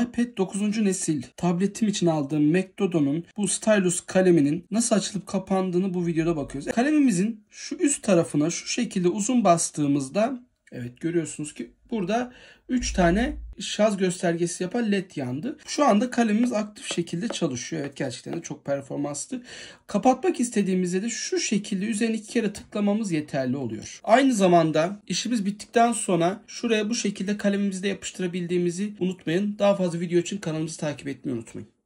iPad 9. nesil tabletim için aldığım MacDodo'nun bu stylus kaleminin nasıl açılıp kapandığını bu videoda bakıyoruz. Kalemimizin şu üst tarafına şu şekilde uzun bastığımızda Evet görüyorsunuz ki burada 3 tane şarj göstergesi yapan led yandı. Şu anda kalemimiz aktif şekilde çalışıyor. Evet gerçekten de çok performanslı. Kapatmak istediğimizde de şu şekilde üzerine iki kere tıklamamız yeterli oluyor. Aynı zamanda işimiz bittikten sonra şuraya bu şekilde kalemimizi de yapıştırabildiğimizi unutmayın. Daha fazla video için kanalımızı takip etmeyi unutmayın.